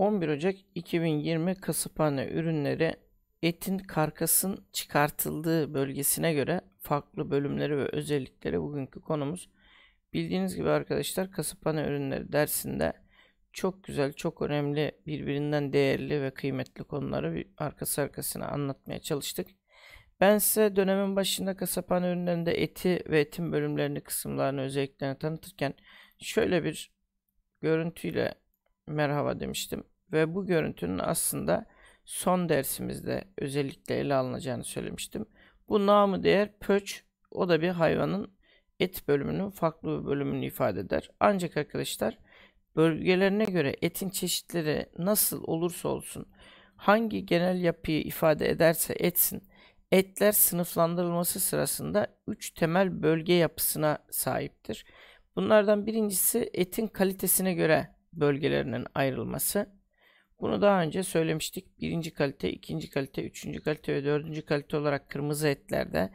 11 Ocak 2020 kasıphane ürünleri etin karkasın çıkartıldığı bölgesine göre farklı bölümleri ve özellikleri bugünkü konumuz. Bildiğiniz gibi arkadaşlar kasıphane ürünleri dersinde çok güzel, çok önemli, birbirinden değerli ve kıymetli konuları arkası arkasına anlatmaya çalıştık. Ben size dönemin başında kasapan ürünlerinde eti ve etin bölümlerini, kısımlarını, özelliklerini tanıtırken şöyle bir görüntüyle merhaba demiştim ve bu görüntünün aslında son dersimizde özellikle ele alınacağını söylemiştim. Bu namı değer pöç o da bir hayvanın et bölümünün farklı bir bölümünü ifade eder. Ancak arkadaşlar bölgelerine göre etin çeşitleri nasıl olursa olsun hangi genel yapıyı ifade ederse etsin etler sınıflandırılması sırasında 3 temel bölge yapısına sahiptir. Bunlardan birincisi etin kalitesine göre bölgelerinin ayrılması. Bunu daha önce söylemiştik. Birinci kalite, ikinci kalite, üçüncü kalite ve dördüncü kalite olarak kırmızı etlerde.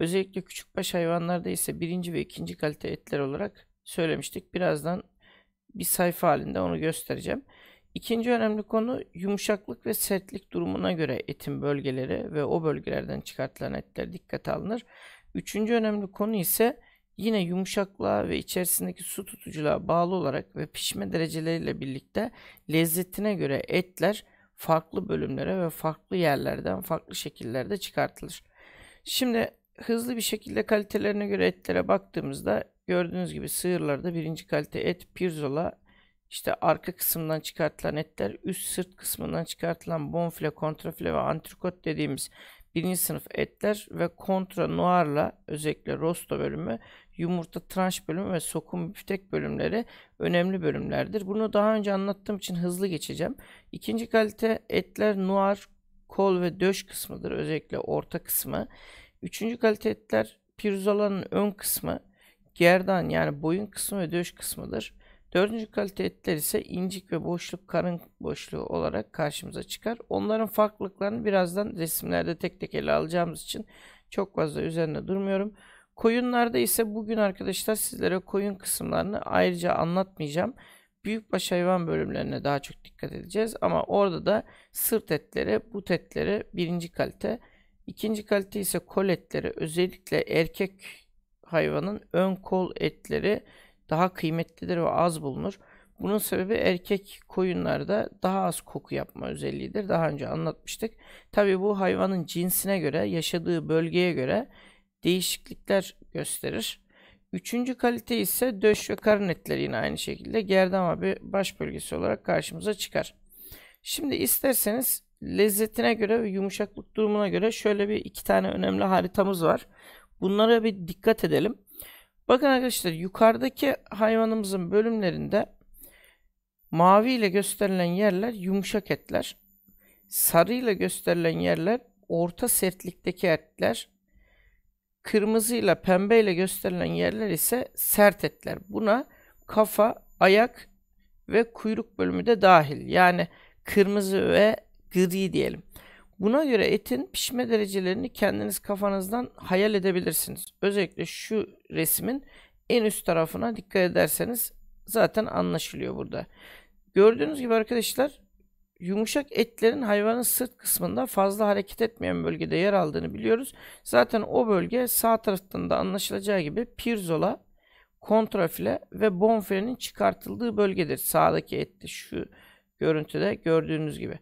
Özellikle küçük baş hayvanlarda ise birinci ve ikinci kalite etler olarak söylemiştik. Birazdan bir sayfa halinde onu göstereceğim. İkinci önemli konu yumuşaklık ve sertlik durumuna göre etin bölgeleri ve o bölgelerden çıkartılan etler dikkate alınır. Üçüncü önemli konu ise Yine yumuşaklığa ve içerisindeki su tutuculuğa bağlı olarak ve pişme dereceleriyle birlikte lezzetine göre etler farklı bölümlere ve farklı yerlerden farklı şekillerde çıkartılır. Şimdi hızlı bir şekilde kalitelerine göre etlere baktığımızda gördüğünüz gibi sığırlarda birinci kalite et pirzola işte arka kısımdan çıkartılan etler, üst sırt kısmından çıkartılan bonfile, kontrafile ve antrikot dediğimiz birinci sınıf etler ve kontra noirla özellikle rosto bölümü, yumurta tranş bölümü ve sokum biftek bölümleri önemli bölümlerdir. Bunu daha önce anlattığım için hızlı geçeceğim. İkinci kalite etler noir, kol ve döş kısmıdır. Özellikle orta kısmı. Üçüncü kalite etler pirzolanın ön kısmı, gerdan yani boyun kısmı ve döş kısmıdır. Dördüncü kalite etler ise incik ve boşluk karın boşluğu olarak karşımıza çıkar. Onların farklılıklarını birazdan resimlerde tek tek ele alacağımız için çok fazla üzerine durmuyorum. Koyunlarda ise bugün arkadaşlar sizlere koyun kısımlarını ayrıca anlatmayacağım. Büyükbaş hayvan bölümlerine daha çok dikkat edeceğiz. Ama orada da sırt etleri, but etleri birinci kalite. İkinci kalite ise kol etleri özellikle erkek hayvanın ön kol etleri daha kıymetlidir ve az bulunur. Bunun sebebi erkek koyunlarda daha az koku yapma özelliğidir. Daha önce anlatmıştık. Tabi bu hayvanın cinsine göre, yaşadığı bölgeye göre değişiklikler gösterir. Üçüncü kalite ise döş ve karın etleri yine aynı şekilde gerdan bir baş bölgesi olarak karşımıza çıkar. Şimdi isterseniz lezzetine göre ve yumuşaklık durumuna göre şöyle bir iki tane önemli haritamız var. Bunlara bir dikkat edelim. Bakın arkadaşlar yukarıdaki hayvanımızın bölümlerinde mavi ile gösterilen yerler yumuşak etler. Sarı ile gösterilen yerler orta sertlikteki etler. Kırmızı ile pembe ile gösterilen yerler ise sert etler. Buna kafa, ayak ve kuyruk bölümü de dahil. Yani kırmızı ve gri diyelim. Buna göre etin pişme derecelerini kendiniz kafanızdan hayal edebilirsiniz. Özellikle şu resmin en üst tarafına dikkat ederseniz zaten anlaşılıyor burada. Gördüğünüz gibi arkadaşlar yumuşak etlerin hayvanın sırt kısmında fazla hareket etmeyen bölgede yer aldığını biliyoruz. Zaten o bölge sağ taraftan da anlaşılacağı gibi pirzola, kontrafile ve bonfilenin çıkartıldığı bölgedir. Sağdaki ette şu görüntüde gördüğünüz gibi.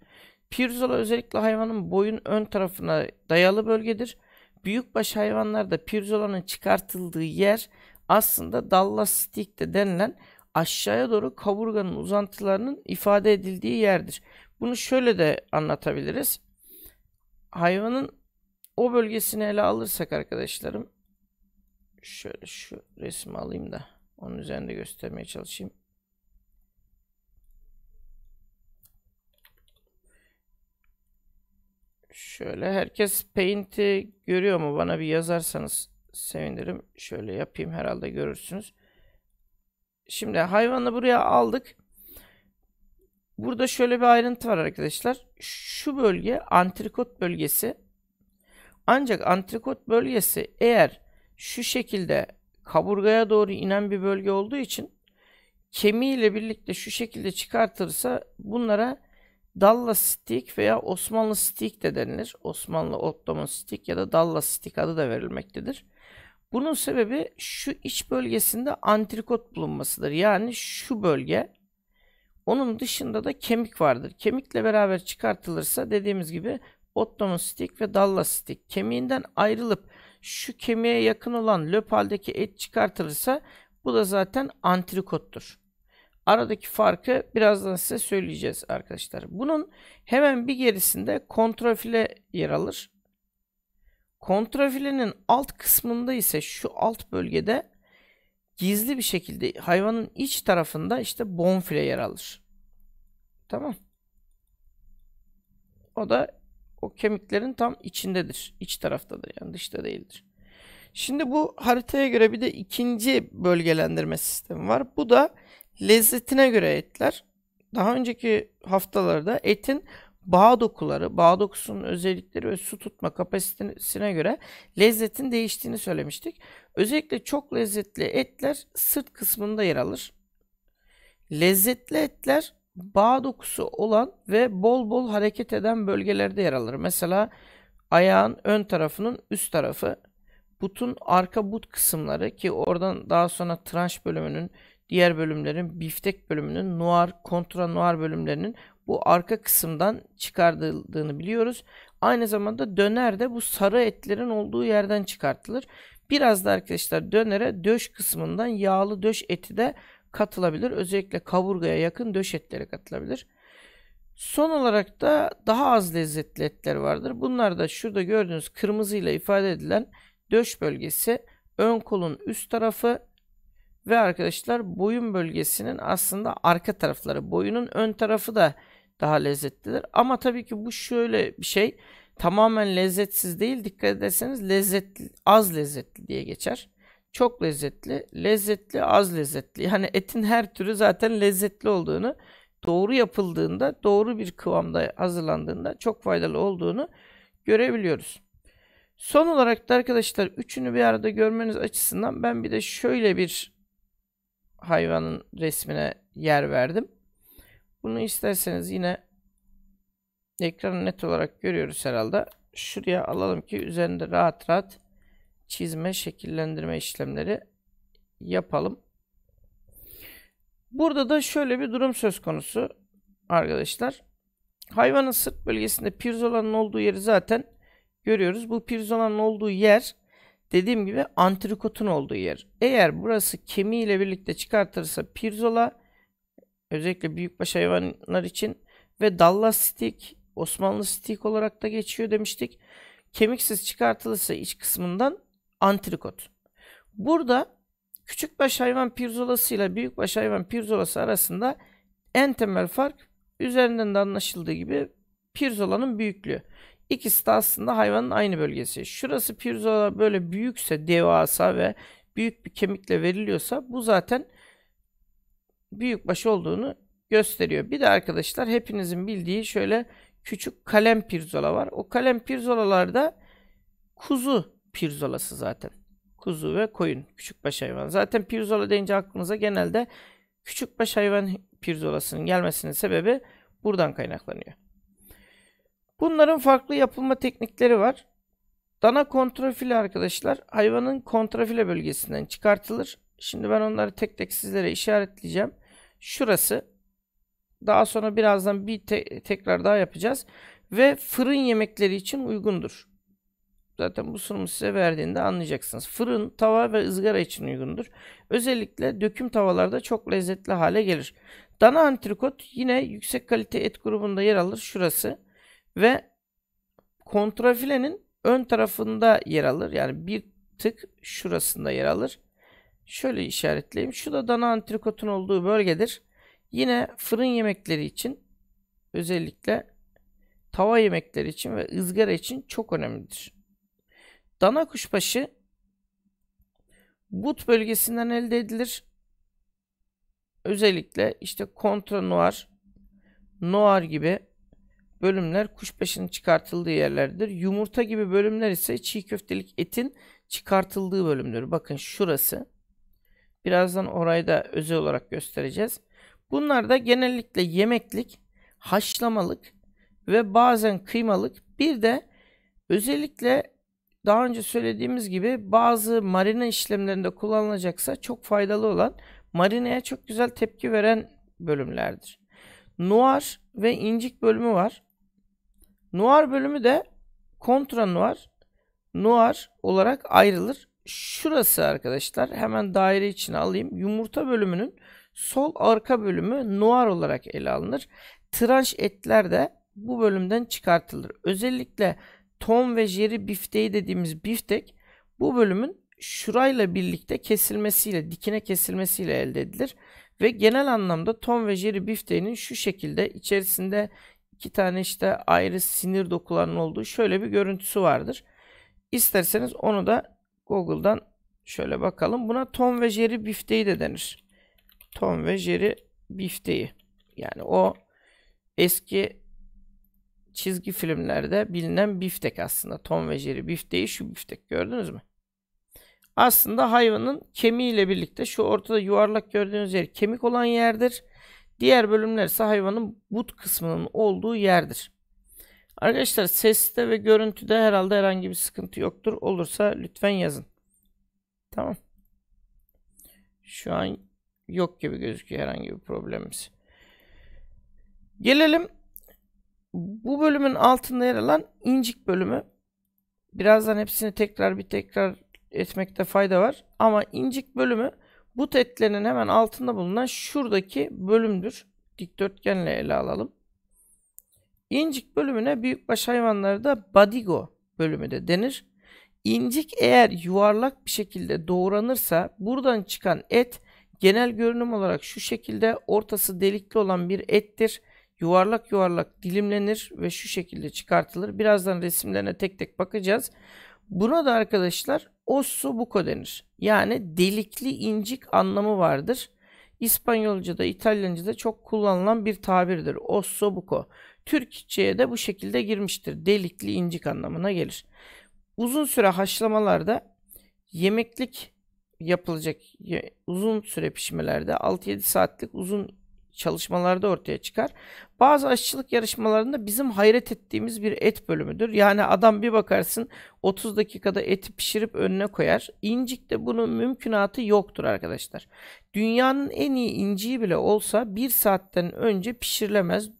Pirzola özellikle hayvanın boyun ön tarafına dayalı bölgedir. Büyükbaş hayvanlarda pirzolanın çıkartıldığı yer aslında dallastikte denilen aşağıya doğru kaburganın uzantılarının ifade edildiği yerdir. Bunu şöyle de anlatabiliriz. Hayvanın o bölgesini ele alırsak arkadaşlarım şöyle şu resmi alayım da onun üzerinde göstermeye çalışayım. Şöyle herkes Paint'i görüyor mu? Bana bir yazarsanız sevinirim. Şöyle yapayım herhalde görürsünüz. Şimdi hayvanı buraya aldık. Burada şöyle bir ayrıntı var arkadaşlar. Şu bölge antrikot bölgesi. Ancak antrikot bölgesi eğer şu şekilde kaburgaya doğru inen bir bölge olduğu için kemiğiyle birlikte şu şekilde çıkartırsa bunlara Dalla Stik veya Osmanlı Stik de denilir. Osmanlı Ottoman Stik ya da Dalla Stik adı da verilmektedir. Bunun sebebi şu iç bölgesinde antrikot bulunmasıdır. Yani şu bölge onun dışında da kemik vardır. Kemikle beraber çıkartılırsa dediğimiz gibi Ottoman Stik ve Dalla Stik kemiğinden ayrılıp şu kemiğe yakın olan löpaldeki et çıkartılırsa bu da zaten antrikottur. Aradaki farkı birazdan size söyleyeceğiz arkadaşlar. Bunun hemen bir gerisinde kontrafile yer alır. Kontrafilenin alt kısmında ise şu alt bölgede gizli bir şekilde hayvanın iç tarafında işte bonfile yer alır. Tamam. O da o kemiklerin tam içindedir. İç taraftadır yani dışta değildir. Şimdi bu haritaya göre bir de ikinci bölgelendirme sistemi var. Bu da Lezzetine göre etler. Daha önceki haftalarda etin bağ dokuları, bağ dokusunun özellikleri ve su tutma kapasitesine göre lezzetin değiştiğini söylemiştik. Özellikle çok lezzetli etler sırt kısmında yer alır. Lezzetli etler bağ dokusu olan ve bol bol hareket eden bölgelerde yer alır. Mesela ayağın ön tarafının üst tarafı, butun arka but kısımları ki oradan daha sonra tranş bölümünün diğer bölümlerin biftek bölümünün noir kontra noir bölümlerinin bu arka kısımdan çıkardığını biliyoruz. Aynı zamanda döner de bu sarı etlerin olduğu yerden çıkartılır. Biraz da arkadaşlar dönere döş kısmından yağlı döş eti de katılabilir. Özellikle kaburgaya yakın döş etleri katılabilir. Son olarak da daha az lezzetli etler vardır. Bunlar da şurada gördüğünüz kırmızıyla ifade edilen döş bölgesi, ön kolun üst tarafı, ve arkadaşlar boyun bölgesinin aslında arka tarafları. Boyunun ön tarafı da daha lezzetlidir. Ama tabii ki bu şöyle bir şey. Tamamen lezzetsiz değil. Dikkat ederseniz lezzetli, az lezzetli diye geçer. Çok lezzetli, lezzetli, az lezzetli. Yani etin her türü zaten lezzetli olduğunu, doğru yapıldığında, doğru bir kıvamda hazırlandığında çok faydalı olduğunu görebiliyoruz. Son olarak da arkadaşlar üçünü bir arada görmeniz açısından ben bir de şöyle bir hayvanın resmine yer verdim. Bunu isterseniz yine ekranı net olarak görüyoruz herhalde. Şuraya alalım ki üzerinde rahat rahat çizme, şekillendirme işlemleri yapalım. Burada da şöyle bir durum söz konusu arkadaşlar. Hayvanın sırt bölgesinde pirzolanın olduğu yeri zaten görüyoruz. Bu pirzolanın olduğu yer Dediğim gibi antrikotun olduğu yer. Eğer burası kemiğiyle birlikte çıkartırsa pirzola özellikle büyükbaş hayvanlar için ve Dallas stik Osmanlı stik olarak da geçiyor demiştik. Kemiksiz çıkartılırsa iç kısmından antrikot. Burada küçükbaş hayvan pirzolası ile büyükbaş hayvan pirzolası arasında en temel fark üzerinden de anlaşıldığı gibi pirzolanın büyüklüğü. İkisi de aslında hayvanın aynı bölgesi. Şurası pirzola böyle büyükse, devasa ve büyük bir kemikle veriliyorsa bu zaten büyük baş olduğunu gösteriyor. Bir de arkadaşlar hepinizin bildiği şöyle küçük kalem pirzola var. O kalem pirzolalarda kuzu pirzolası zaten. Kuzu ve koyun küçük baş hayvan. Zaten pirzola deyince aklınıza genelde küçük baş hayvan pirzolasının gelmesinin sebebi buradan kaynaklanıyor. Bunların farklı yapılma teknikleri var. Dana kontrafile arkadaşlar hayvanın kontrafile bölgesinden çıkartılır. Şimdi ben onları tek tek sizlere işaretleyeceğim. Şurası. Daha sonra birazdan bir te tekrar daha yapacağız. Ve fırın yemekleri için uygundur. Zaten bu sunumu size verdiğinde anlayacaksınız. Fırın, tava ve ızgara için uygundur. Özellikle döküm tavalarda çok lezzetli hale gelir. Dana antrikot yine yüksek kalite et grubunda yer alır. Şurası ve kontrafilenin ön tarafında yer alır. Yani bir tık şurasında yer alır. Şöyle işaretleyeyim. Şu da dana antrikotun olduğu bölgedir. Yine fırın yemekleri için özellikle tava yemekleri için ve ızgara için çok önemlidir. Dana kuşbaşı but bölgesinden elde edilir. Özellikle işte kontra noir, noir gibi bölümler kuşbaşının çıkartıldığı yerlerdir. Yumurta gibi bölümler ise çiğ köftelik etin çıkartıldığı bölümdür. Bakın şurası. Birazdan orayı da özel olarak göstereceğiz. Bunlar da genellikle yemeklik, haşlamalık ve bazen kıymalık. Bir de özellikle daha önce söylediğimiz gibi bazı marine işlemlerinde kullanılacaksa çok faydalı olan marineye çok güzel tepki veren bölümlerdir. Noir ve incik bölümü var. Noir bölümü de kontra noir, noir olarak ayrılır. Şurası arkadaşlar hemen daire içine alayım. Yumurta bölümünün sol arka bölümü noir olarak ele alınır. Tranş etler de bu bölümden çıkartılır. Özellikle Tom ve Jerry bifteği dediğimiz biftek bu bölümün şurayla birlikte kesilmesiyle, dikine kesilmesiyle elde edilir. Ve genel anlamda Tom ve Jerry bifteğinin şu şekilde içerisinde iki tane işte ayrı sinir dokularının olduğu şöyle bir görüntüsü vardır. İsterseniz onu da Google'dan şöyle bakalım. Buna Tom ve Jerry bifteği de denir. Tom ve Jerry bifteği. Yani o eski çizgi filmlerde bilinen biftek aslında. Tom ve Jerry bifteği şu biftek gördünüz mü? aslında hayvanın kemiğiyle birlikte şu ortada yuvarlak gördüğünüz yer kemik olan yerdir. Diğer bölümler ise hayvanın but kısmının olduğu yerdir. Arkadaşlar seste ve görüntüde herhalde herhangi bir sıkıntı yoktur. Olursa lütfen yazın. Tamam. Şu an yok gibi gözüküyor herhangi bir problemimiz. Gelelim bu bölümün altında yer alan incik bölümü. Birazdan hepsini tekrar bir tekrar etmekte fayda var. Ama incik bölümü bu tetlerin hemen altında bulunan şuradaki bölümdür. Dikdörtgenle ele alalım. İncik bölümüne büyükbaş hayvanlarda badigo bölümü de denir. İncik eğer yuvarlak bir şekilde doğranırsa buradan çıkan et genel görünüm olarak şu şekilde ortası delikli olan bir ettir. Yuvarlak yuvarlak dilimlenir ve şu şekilde çıkartılır. Birazdan resimlerine tek tek bakacağız. Buna da arkadaşlar Osso buco denir. Yani delikli incik anlamı vardır. İspanyolca'da, İtalyanca'da çok kullanılan bir tabirdir. Osso buco. Türkçe'ye de bu şekilde girmiştir. Delikli incik anlamına gelir. Uzun süre haşlamalarda yemeklik yapılacak uzun süre pişmelerde 6-7 saatlik uzun çalışmalarda ortaya çıkar. Bazı aşçılık yarışmalarında bizim hayret ettiğimiz bir et bölümüdür. Yani adam bir bakarsın 30 dakikada eti pişirip önüne koyar. İncik'te bunun mümkünatı yoktur arkadaşlar. Dünyanın en iyi inciği bile olsa bir saatten önce pişirilemez.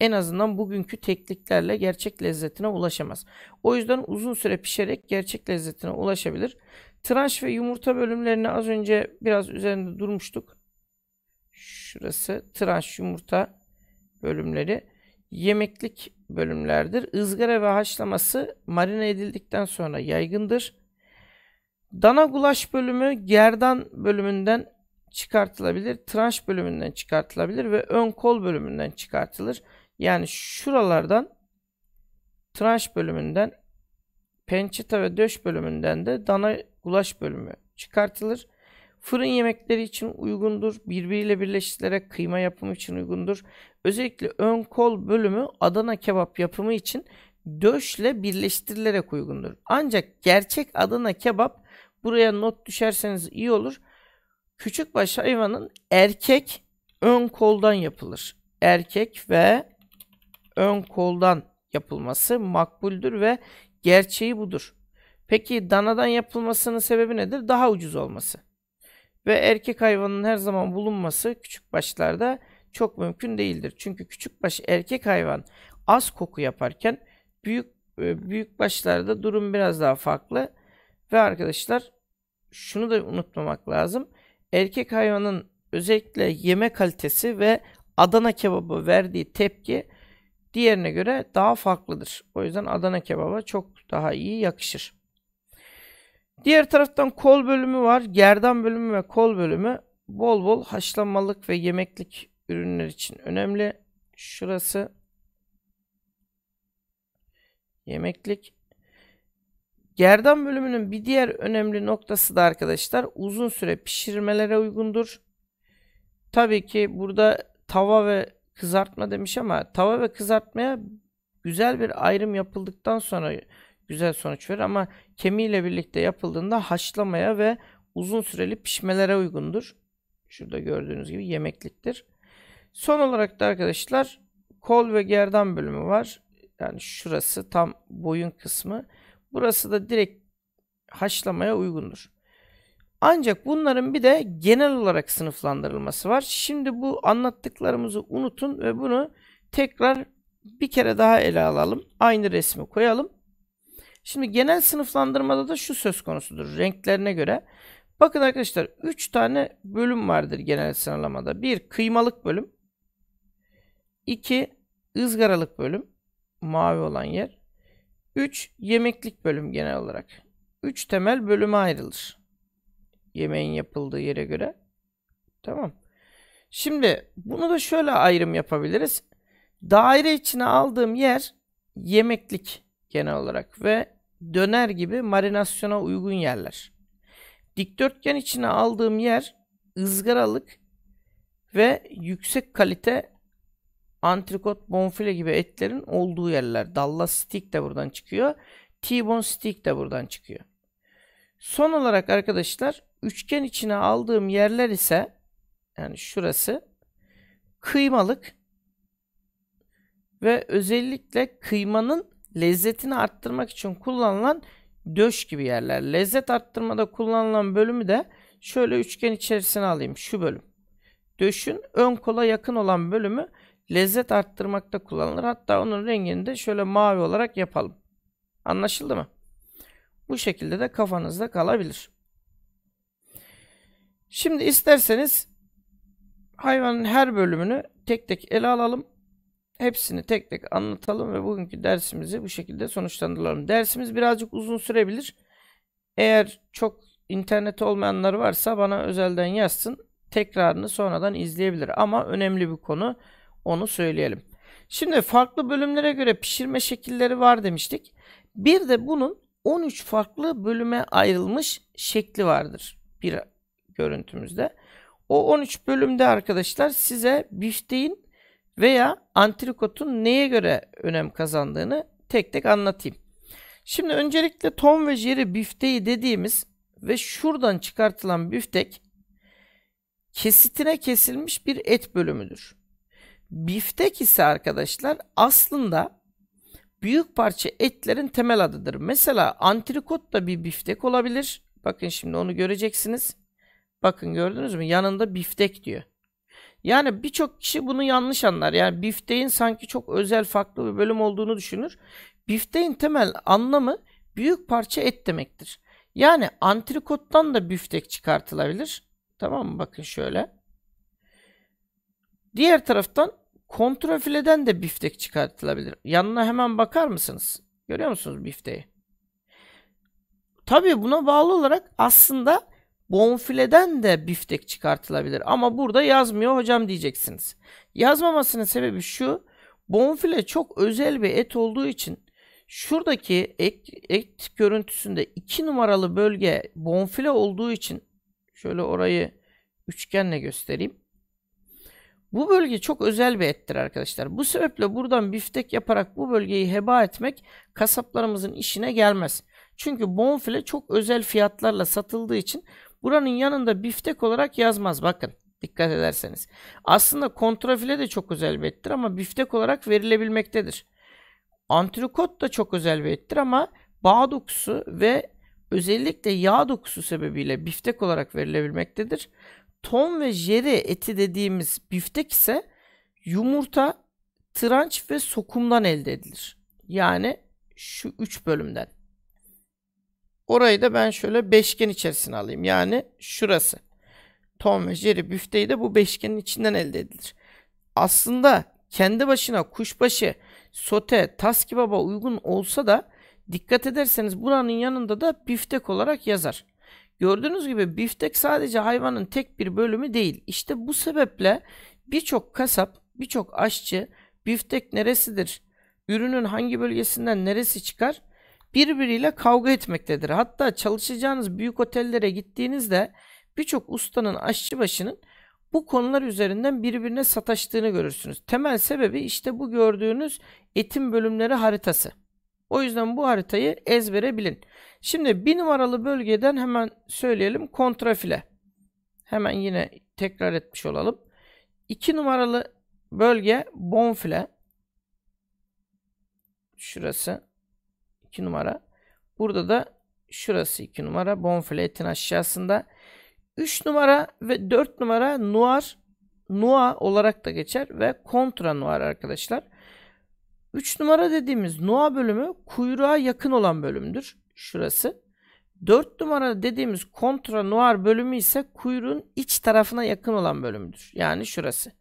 En azından bugünkü tekniklerle gerçek lezzetine ulaşamaz. O yüzden uzun süre pişerek gerçek lezzetine ulaşabilir. Tranş ve yumurta bölümlerini az önce biraz üzerinde durmuştuk. Şurası tranş yumurta bölümleri. Yemeklik bölümlerdir. Izgara ve haşlaması marine edildikten sonra yaygındır. Dana gulaş bölümü gerdan bölümünden çıkartılabilir, tranş bölümünden çıkartılabilir ve ön kol bölümünden çıkartılır. Yani şuralardan tranş bölümünden pençeta ve döş bölümünden de dana gulaş bölümü çıkartılır. Fırın yemekleri için uygundur. Birbiriyle birleştirerek kıyma yapımı için uygundur. Özellikle ön kol bölümü Adana kebap yapımı için döşle birleştirilerek uygundur. Ancak gerçek Adana kebap buraya not düşerseniz iyi olur. Küçük baş hayvanın erkek ön koldan yapılır. Erkek ve ön koldan yapılması makbuldür ve gerçeği budur. Peki danadan yapılmasının sebebi nedir? Daha ucuz olması ve erkek hayvanın her zaman bulunması küçük başlarda çok mümkün değildir. Çünkü küçük baş erkek hayvan az koku yaparken büyük e, büyük başlarda durum biraz daha farklı. Ve arkadaşlar şunu da unutmamak lazım. Erkek hayvanın özellikle yeme kalitesi ve Adana kebabı verdiği tepki diğerine göre daha farklıdır. O yüzden Adana kebaba çok daha iyi yakışır. Diğer taraftan kol bölümü var. Gerdan bölümü ve kol bölümü bol bol haşlanmalık ve yemeklik ürünler için önemli. Şurası yemeklik. Gerdan bölümünün bir diğer önemli noktası da arkadaşlar uzun süre pişirmelere uygundur. Tabii ki burada tava ve kızartma demiş ama tava ve kızartmaya güzel bir ayrım yapıldıktan sonra güzel sonuç verir ama kemiğiyle birlikte yapıldığında haşlamaya ve uzun süreli pişmelere uygundur. Şurada gördüğünüz gibi yemekliktir. Son olarak da arkadaşlar kol ve gerdan bölümü var. Yani şurası tam boyun kısmı. Burası da direkt haşlamaya uygundur. Ancak bunların bir de genel olarak sınıflandırılması var. Şimdi bu anlattıklarımızı unutun ve bunu tekrar bir kere daha ele alalım. Aynı resmi koyalım. Şimdi genel sınıflandırmada da şu söz konusudur. Renklerine göre. Bakın arkadaşlar 3 tane bölüm vardır genel sıralamada. 1 kıymalık bölüm. 2 ızgaralık bölüm. Mavi olan yer. 3 yemeklik bölüm genel olarak. 3 temel bölüme ayrılır. Yemeğin yapıldığı yere göre. Tamam. Şimdi bunu da şöyle ayrım yapabiliriz. Daire içine aldığım yer yemeklik genel olarak ve döner gibi marinasyona uygun yerler. Dikdörtgen içine aldığım yer ızgaralık ve yüksek kalite antrikot bonfile gibi etlerin olduğu yerler. Dallas steak de buradan çıkıyor. T-bone steak de buradan çıkıyor. Son olarak arkadaşlar üçgen içine aldığım yerler ise yani şurası kıymalık ve özellikle kıymanın lezzetini arttırmak için kullanılan döş gibi yerler. Lezzet arttırmada kullanılan bölümü de şöyle üçgen içerisine alayım şu bölüm. Döşün ön kola yakın olan bölümü lezzet arttırmakta kullanılır. Hatta onun rengini de şöyle mavi olarak yapalım. Anlaşıldı mı? Bu şekilde de kafanızda kalabilir. Şimdi isterseniz hayvanın her bölümünü tek tek ele alalım. Hepsini tek tek anlatalım ve bugünkü dersimizi bu şekilde sonuçlandıralım. Dersimiz birazcık uzun sürebilir. Eğer çok internet olmayanlar varsa bana özelden yazsın. Tekrarını sonradan izleyebilir ama önemli bir konu onu söyleyelim. Şimdi farklı bölümlere göre pişirme şekilleri var demiştik. Bir de bunun 13 farklı bölüme ayrılmış şekli vardır bir görüntümüzde. O 13 bölümde arkadaşlar size bifteğin veya antrikotun neye göre önem kazandığını tek tek anlatayım. Şimdi öncelikle ton ve jeri bifteği dediğimiz ve şuradan çıkartılan biftek kesitine kesilmiş bir et bölümüdür. Biftek ise arkadaşlar aslında büyük parça etlerin temel adıdır. Mesela antrikot da bir biftek olabilir. Bakın şimdi onu göreceksiniz. Bakın gördünüz mü? Yanında biftek diyor. Yani birçok kişi bunu yanlış anlar. Yani Biftein sanki çok özel farklı bir bölüm olduğunu düşünür. Biftein temel anlamı büyük parça et demektir. Yani antrikottan da büftek çıkartılabilir. Tamam mı? Bakın şöyle. Diğer taraftan kontrafileden de biftek çıkartılabilir. Yanına hemen bakar mısınız? Görüyor musunuz bifteği? Tabii buna bağlı olarak aslında Bonfileden de biftek çıkartılabilir ama burada yazmıyor hocam diyeceksiniz. Yazmamasının sebebi şu. Bonfile çok özel bir et olduğu için şuradaki et, et görüntüsünde 2 numaralı bölge bonfile olduğu için şöyle orayı üçgenle göstereyim. Bu bölge çok özel bir ettir arkadaşlar. Bu sebeple buradan biftek yaparak bu bölgeyi heba etmek kasaplarımızın işine gelmez. Çünkü bonfile çok özel fiyatlarla satıldığı için Buranın yanında biftek olarak yazmaz bakın. Dikkat ederseniz. Aslında kontrafile de çok özel bir ettir ama biftek olarak verilebilmektedir. Antrikot da çok özel bir ettir ama bağ dokusu ve özellikle yağ dokusu sebebiyle biftek olarak verilebilmektedir. Ton ve jere eti dediğimiz biftek ise yumurta, tranç ve sokumdan elde edilir. Yani şu üç bölümden. Orayı da ben şöyle beşgen içerisine alayım. Yani şurası. Tom ve Jerry büfteyi de bu beşgenin içinden elde edilir. Aslında kendi başına kuşbaşı, sote, taski baba uygun olsa da dikkat ederseniz buranın yanında da biftek olarak yazar. Gördüğünüz gibi biftek sadece hayvanın tek bir bölümü değil. İşte bu sebeple birçok kasap, birçok aşçı biftek neresidir, ürünün hangi bölgesinden neresi çıkar birbiriyle kavga etmektedir. Hatta çalışacağınız büyük otellere gittiğinizde birçok ustanın aşçı başının bu konular üzerinden birbirine sataştığını görürsünüz. Temel sebebi işte bu gördüğünüz eğitim bölümleri haritası. O yüzden bu haritayı ezbere bilin. Şimdi bir numaralı bölgeden hemen söyleyelim kontrafile. Hemen yine tekrar etmiş olalım. İki numaralı bölge bonfile. Şurası. 2 numara. Burada da şurası 2 numara. Bonfile etin aşağısında. 3 numara ve 4 numara noir, noa olarak da geçer ve kontra noir arkadaşlar. 3 numara dediğimiz noa bölümü kuyruğa yakın olan bölümdür. Şurası. 4 numara dediğimiz kontra noir bölümü ise kuyruğun iç tarafına yakın olan bölümdür. Yani şurası.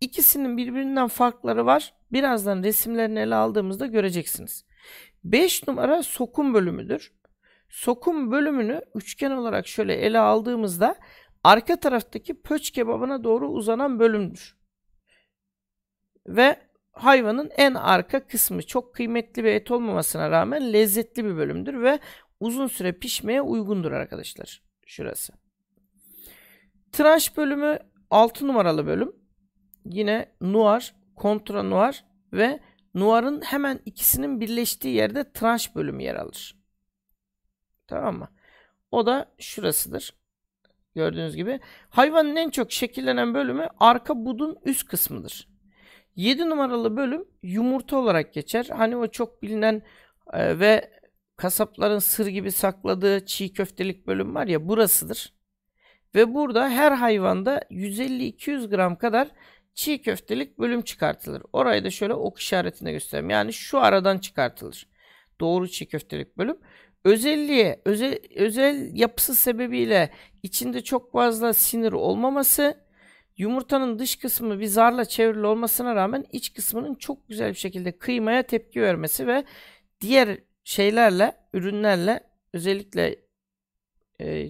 İkisinin birbirinden farkları var. Birazdan resimlerini ele aldığımızda göreceksiniz. 5 numara sokum bölümüdür. Sokum bölümünü üçgen olarak şöyle ele aldığımızda arka taraftaki pöç kebabına doğru uzanan bölümdür. Ve hayvanın en arka kısmı çok kıymetli bir et olmamasına rağmen lezzetli bir bölümdür ve uzun süre pişmeye uygundur arkadaşlar. Şurası. Tıraş bölümü 6 numaralı bölüm. Yine nuar, kontra nuar ve Nuar'ın hemen ikisinin birleştiği yerde tranş bölümü yer alır. Tamam mı? O da şurasıdır. Gördüğünüz gibi. Hayvanın en çok şekillenen bölümü arka budun üst kısmıdır. 7 numaralı bölüm yumurta olarak geçer. Hani o çok bilinen e, ve kasapların sır gibi sakladığı çiğ köftelik bölüm var ya burasıdır. Ve burada her hayvanda 150-200 gram kadar çiğ köftelik bölüm çıkartılır. Orayı da şöyle ok işaretine göstereyim. Yani şu aradan çıkartılır. Doğru çiğ köftelik bölüm. Özelliğe, özel, özel yapısı sebebiyle içinde çok fazla sinir olmaması, yumurtanın dış kısmı bir zarla çevrili olmasına rağmen iç kısmının çok güzel bir şekilde kıymaya tepki vermesi ve diğer şeylerle, ürünlerle özellikle e,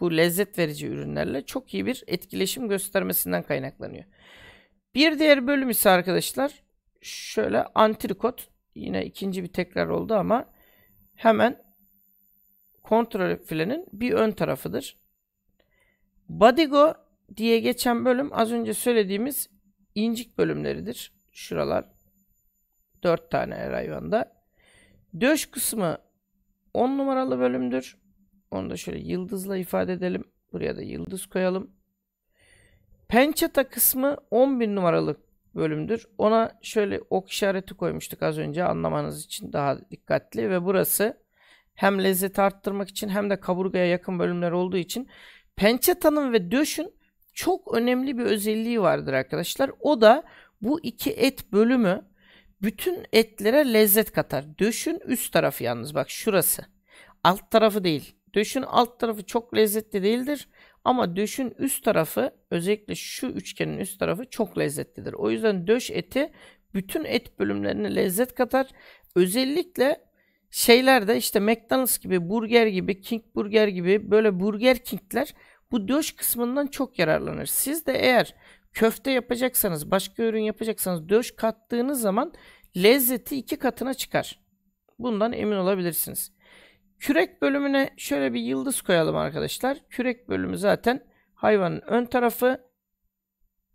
bu lezzet verici ürünlerle çok iyi bir etkileşim göstermesinden kaynaklanıyor. Bir diğer bölüm ise arkadaşlar şöyle antrikot yine ikinci bir tekrar oldu ama hemen kontrol filenin bir ön tarafıdır. Badigo diye geçen bölüm az önce söylediğimiz incik bölümleridir. Şuralar 4 tane her hayvanda. Döş kısmı 10 numaralı bölümdür. Onu da şöyle yıldızla ifade edelim. Buraya da yıldız koyalım. Pençeta kısmı 10.000 numaralık bölümdür. Ona şöyle ok işareti koymuştuk az önce anlamanız için daha dikkatli ve burası hem lezzeti arttırmak için hem de kaburgaya yakın bölümler olduğu için pençetanın ve döşün çok önemli bir özelliği vardır arkadaşlar. O da bu iki et bölümü bütün etlere lezzet katar. Döşün üst tarafı yalnız bak şurası. Alt tarafı değil. Döşün alt tarafı çok lezzetli değildir. Ama döşün üst tarafı özellikle şu üçgenin üst tarafı çok lezzetlidir. O yüzden döş eti bütün et bölümlerine lezzet katar. Özellikle şeylerde işte McDonald's gibi, burger gibi, King Burger gibi böyle Burger King'ler bu döş kısmından çok yararlanır. Siz de eğer köfte yapacaksanız, başka ürün yapacaksanız döş kattığınız zaman lezzeti iki katına çıkar. Bundan emin olabilirsiniz. Kürek bölümüne şöyle bir yıldız koyalım arkadaşlar. Kürek bölümü zaten hayvanın ön tarafı.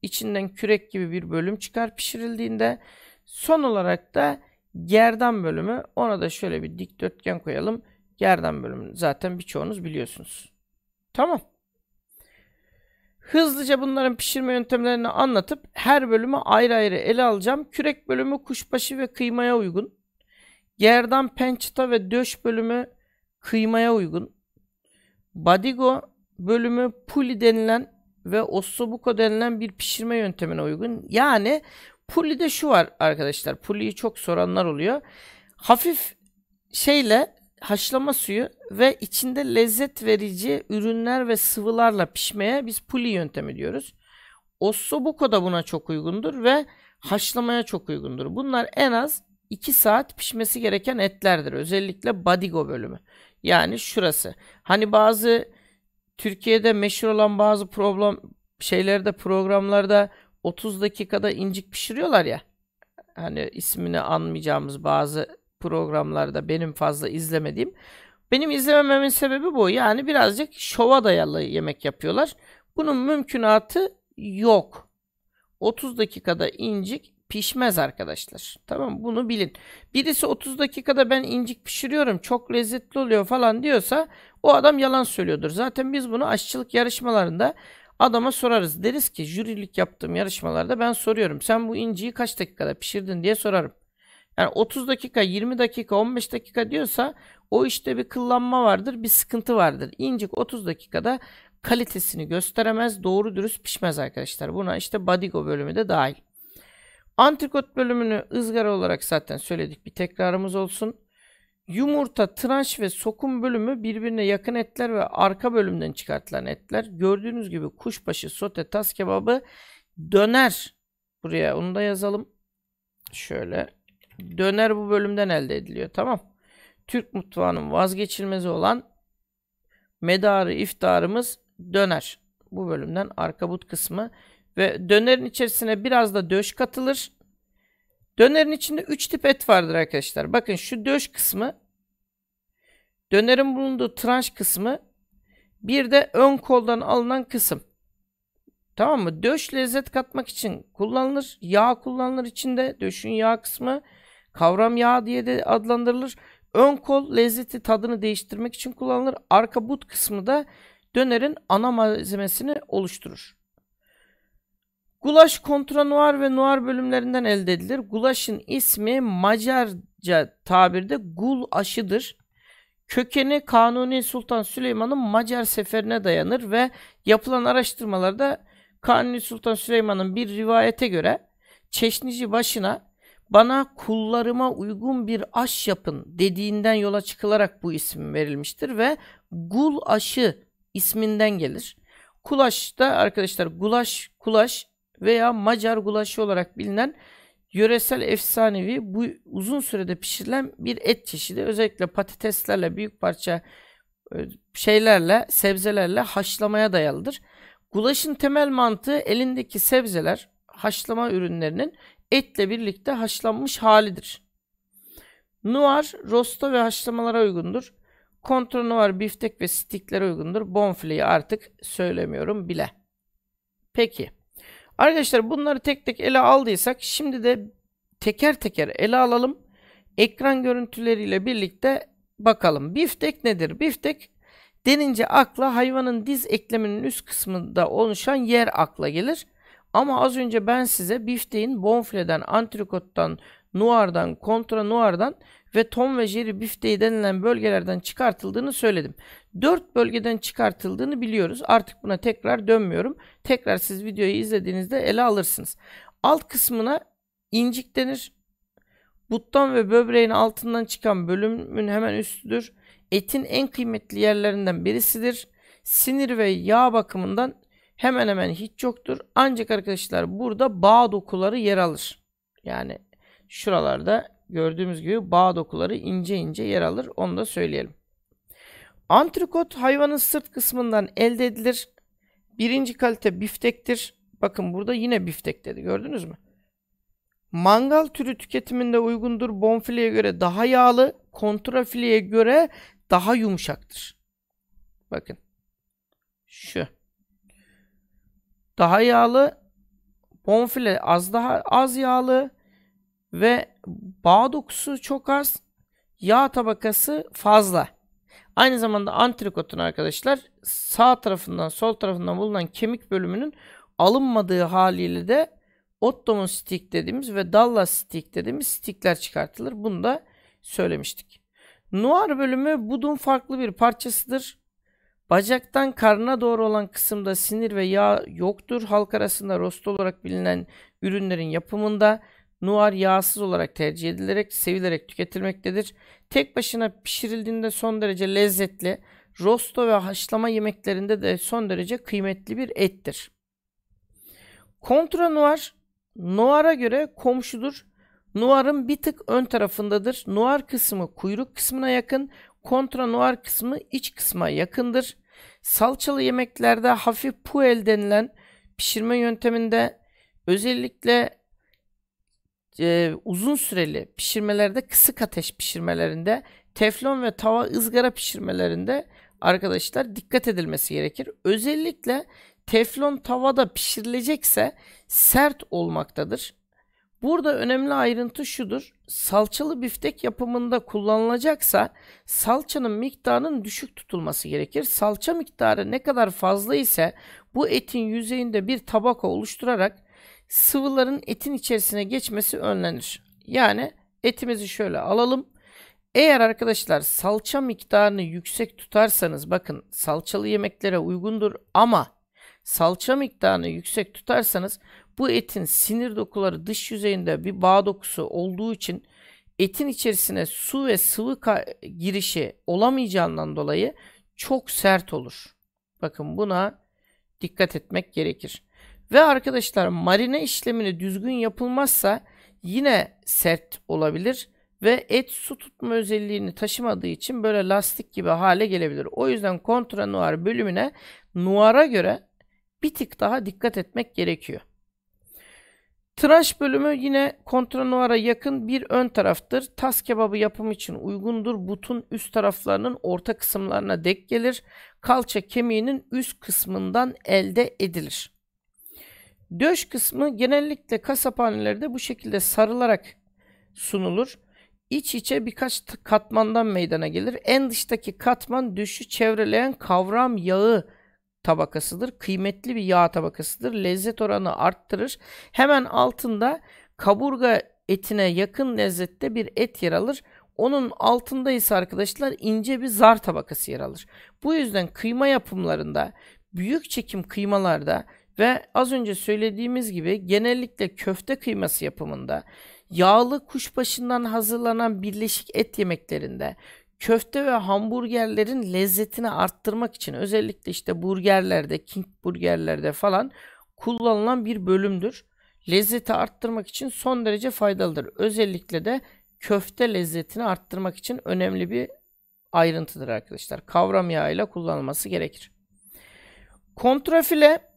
İçinden kürek gibi bir bölüm çıkar pişirildiğinde. Son olarak da gerdan bölümü. Ona da şöyle bir dikdörtgen koyalım. Gerdan bölümünü zaten birçoğunuz biliyorsunuz. Tamam. Hızlıca bunların pişirme yöntemlerini anlatıp her bölümü ayrı ayrı ele alacağım. Kürek bölümü kuşbaşı ve kıymaya uygun. Gerdan pençita ve döş bölümü kıymaya uygun. Badigo bölümü puli denilen ve ossobuco denilen bir pişirme yöntemine uygun. Yani puli de şu var arkadaşlar. Puli'yi çok soranlar oluyor. Hafif şeyle haşlama suyu ve içinde lezzet verici ürünler ve sıvılarla pişmeye biz puli yöntemi diyoruz. Ossobuco da buna çok uygundur ve haşlamaya çok uygundur. Bunlar en az 2 saat pişmesi gereken etlerdir. Özellikle badigo bölümü. Yani şurası. Hani bazı Türkiye'de meşhur olan bazı problem şeylerde programlarda 30 dakikada incik pişiriyorlar ya. Hani ismini anmayacağımız bazı programlarda benim fazla izlemediğim. Benim izlemememin sebebi bu. Yani birazcık şova dayalı yemek yapıyorlar. Bunun mümkünatı yok. 30 dakikada incik pişmez arkadaşlar. Tamam bunu bilin. Birisi 30 dakikada ben incik pişiriyorum çok lezzetli oluyor falan diyorsa o adam yalan söylüyordur. Zaten biz bunu aşçılık yarışmalarında adama sorarız. Deriz ki jürilik yaptığım yarışmalarda ben soruyorum. Sen bu inciyi kaç dakikada pişirdin diye sorarım. Yani 30 dakika, 20 dakika, 15 dakika diyorsa o işte bir kıllanma vardır, bir sıkıntı vardır. İncik 30 dakikada kalitesini gösteremez, doğru dürüst pişmez arkadaşlar. Buna işte Badigo bölümü de dahil. Antrikot bölümünü ızgara olarak zaten söyledik. Bir tekrarımız olsun. Yumurta, tranş ve sokum bölümü birbirine yakın etler ve arka bölümden çıkartılan etler. Gördüğünüz gibi kuşbaşı, sote, tas kebabı döner. Buraya onu da yazalım. Şöyle. Döner bu bölümden elde ediliyor. Tamam. Türk mutfağının vazgeçilmezi olan medarı iftarımız döner. Bu bölümden arka but kısmı ve dönerin içerisine biraz da döş katılır. Dönerin içinde 3 tip et vardır arkadaşlar. Bakın şu döş kısmı, dönerin bulunduğu tranş kısmı, bir de ön koldan alınan kısım. Tamam mı? Döş lezzet katmak için kullanılır. Yağ kullanılır içinde. Döşün yağ kısmı kavram yağı diye de adlandırılır. Ön kol lezzeti tadını değiştirmek için kullanılır. Arka but kısmı da dönerin ana malzemesini oluşturur. Gulaş kontra Noir ve Noir bölümlerinden elde edilir. Gulaşın ismi Macarca tabirde gul aşıdır. Kökeni Kanuni Sultan Süleyman'ın Macar seferine dayanır ve yapılan araştırmalarda Kanuni Sultan Süleyman'ın bir rivayete göre Çeşnici başına bana kullarıma uygun bir aş yapın dediğinden yola çıkılarak bu isim verilmiştir ve gul aşı isminden gelir. Kulaş da arkadaşlar gulaş kulaş veya Macar gulaşı olarak bilinen yöresel efsanevi bu uzun sürede pişirilen bir et çeşidi. Özellikle patateslerle büyük parça e, şeylerle, sebzelerle haşlamaya dayalıdır. Gulaşın temel mantığı elindeki sebzeler, haşlama ürünlerinin etle birlikte haşlanmış halidir. Noir, rosta ve haşlamalara uygundur. Kontra noir, biftek ve stiklere uygundur. Bonfileyi artık söylemiyorum bile. Peki. Arkadaşlar bunları tek tek ele aldıysak şimdi de teker teker ele alalım. Ekran görüntüleriyle birlikte bakalım. Biftek nedir? Biftek denince akla hayvanın diz ekleminin üst kısmında oluşan yer akla gelir. Ama az önce ben size bifteğin bonfileden, antrikottan, Nuar'dan, Kontra Nuar'dan ve Tom ve Jerry Bifte'yi denilen bölgelerden çıkartıldığını söyledim. 4 bölgeden çıkartıldığını biliyoruz. Artık buna tekrar dönmüyorum. Tekrar siz videoyu izlediğinizde ele alırsınız. Alt kısmına incik denir. Buttan ve böbreğin altından çıkan bölümün hemen üstüdür. Etin en kıymetli yerlerinden birisidir. Sinir ve yağ bakımından hemen hemen hiç yoktur. Ancak arkadaşlar burada bağ dokuları yer alır. Yani şuralarda gördüğümüz gibi bağ dokuları ince ince yer alır. Onu da söyleyelim. Antrikot hayvanın sırt kısmından elde edilir. Birinci kalite biftektir. Bakın burada yine biftek dedi gördünüz mü? Mangal türü tüketiminde uygundur. Bonfileye göre daha yağlı, kontrafileye göre daha yumuşaktır. Bakın. Şu. Daha yağlı, bonfile az daha az yağlı, ve bağ dokusu çok az, yağ tabakası fazla. Aynı zamanda antrikotun arkadaşlar sağ tarafından sol tarafından bulunan kemik bölümünün alınmadığı haliyle de ottoman stik dediğimiz ve dalla stik dediğimiz stikler çıkartılır. Bunu da söylemiştik. nuar bölümü budun farklı bir parçasıdır. Bacaktan karnına doğru olan kısımda sinir ve yağ yoktur. Halk arasında rost olarak bilinen ürünlerin yapımında Nuar yağsız olarak tercih edilerek sevilerek tüketilmektedir. Tek başına pişirildiğinde son derece lezzetli, rosto ve haşlama yemeklerinde de son derece kıymetli bir ettir. Kontra Noir, Noir'a göre komşudur. Noir'ın bir tık ön tarafındadır. Noir kısmı kuyruk kısmına yakın, kontra Noir kısmı iç kısma yakındır. Salçalı yemeklerde hafif puel denilen pişirme yönteminde özellikle e, uzun süreli pişirmelerde kısık ateş pişirmelerinde teflon ve tava ızgara pişirmelerinde arkadaşlar dikkat edilmesi gerekir. Özellikle teflon tavada pişirilecekse sert olmaktadır. Burada önemli ayrıntı şudur. Salçalı biftek yapımında kullanılacaksa salçanın miktarının düşük tutulması gerekir. Salça miktarı ne kadar fazla ise bu etin yüzeyinde bir tabaka oluşturarak sıvıların etin içerisine geçmesi önlenir. Yani etimizi şöyle alalım. Eğer arkadaşlar salça miktarını yüksek tutarsanız bakın salçalı yemeklere uygundur ama salça miktarını yüksek tutarsanız bu etin sinir dokuları dış yüzeyinde bir bağ dokusu olduğu için etin içerisine su ve sıvı girişi olamayacağından dolayı çok sert olur. Bakın buna dikkat etmek gerekir. Ve arkadaşlar marine işlemini düzgün yapılmazsa yine sert olabilir ve et su tutma özelliğini taşımadığı için böyle lastik gibi hale gelebilir. O yüzden kontra noir bölümüne nuara göre bir tık daha dikkat etmek gerekiyor. Tıraş bölümü yine nuara yakın bir ön taraftır. Tas kebabı yapım için uygundur. Butun üst taraflarının orta kısımlarına dek gelir. Kalça kemiğinin üst kısmından elde edilir. Döş kısmı genellikle kasaphanelerde bu şekilde sarılarak sunulur. İç içe birkaç katmandan meydana gelir. En dıştaki katman döşü çevreleyen kavram yağı tabakasıdır. Kıymetli bir yağ tabakasıdır. Lezzet oranı arttırır. Hemen altında kaburga etine yakın lezzette bir et yer alır. Onun altında ise arkadaşlar ince bir zar tabakası yer alır. Bu yüzden kıyma yapımlarında, büyük çekim kıymalarda ve az önce söylediğimiz gibi genellikle köfte kıyması yapımında, yağlı kuşbaşından hazırlanan birleşik et yemeklerinde, köfte ve hamburgerlerin lezzetini arttırmak için özellikle işte burgerlerde, king burgerlerde falan kullanılan bir bölümdür. Lezzeti arttırmak için son derece faydalıdır. Özellikle de köfte lezzetini arttırmak için önemli bir ayrıntıdır arkadaşlar. Kavram yağıyla kullanılması gerekir. Kontrafile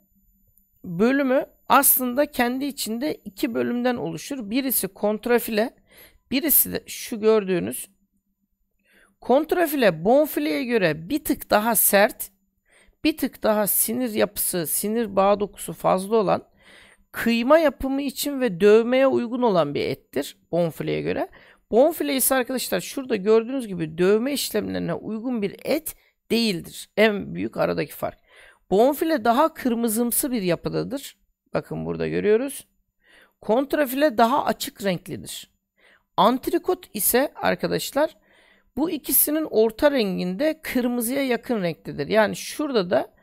bölümü aslında kendi içinde iki bölümden oluşur. Birisi kontrafile, birisi de şu gördüğünüz kontrafile bonfileye göre bir tık daha sert, bir tık daha sinir yapısı, sinir bağ dokusu fazla olan kıyma yapımı için ve dövmeye uygun olan bir ettir bonfileye göre. Bonfile ise arkadaşlar şurada gördüğünüz gibi dövme işlemlerine uygun bir et değildir. En büyük aradaki fark. Bonfile daha kırmızımsı bir yapıdadır. Bakın burada görüyoruz. Kontrafile daha açık renklidir. Antrikot ise arkadaşlar bu ikisinin orta renginde kırmızıya yakın renklidir. Yani şurada da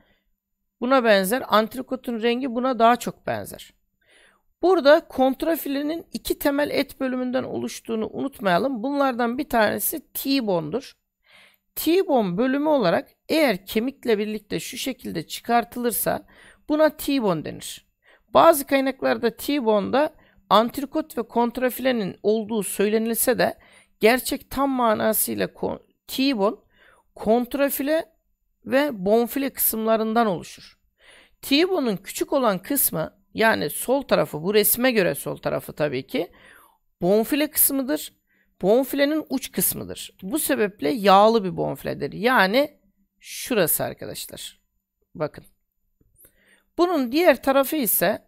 buna benzer antrikotun rengi buna daha çok benzer. Burada kontrafilenin iki temel et bölümünden oluştuğunu unutmayalım. Bunlardan bir tanesi T-bone'dur. T-bone bölümü olarak eğer kemikle birlikte şu şekilde çıkartılırsa buna T-bone denir. Bazı kaynaklarda T-bone'da antrikot ve kontrafilenin olduğu söylenilse de gerçek tam manasıyla T-bone kontrafile ve bonfile kısımlarından oluşur. T-bone'un küçük olan kısmı yani sol tarafı bu resme göre sol tarafı tabii ki bonfile kısmıdır. Bonfilenin uç kısmıdır. Bu sebeple yağlı bir bonfiledir. Yani şurası arkadaşlar. Bakın. Bunun diğer tarafı ise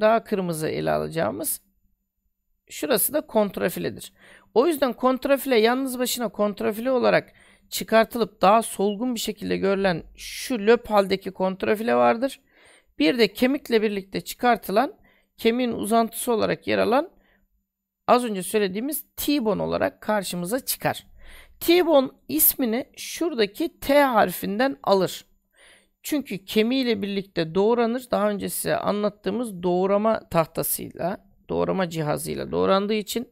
daha kırmızı ele alacağımız şurası da kontrafiledir. O yüzden kontrafile yalnız başına kontrafile olarak çıkartılıp daha solgun bir şekilde görülen şu löp haldeki kontrafile vardır. Bir de kemikle birlikte çıkartılan kemiğin uzantısı olarak yer alan az önce söylediğimiz T-bone olarak karşımıza çıkar. T-bone ismini şuradaki T harfinden alır. Çünkü kemiğiyle birlikte doğranır. Daha önce size anlattığımız doğrama tahtasıyla, doğrama cihazıyla doğrandığı için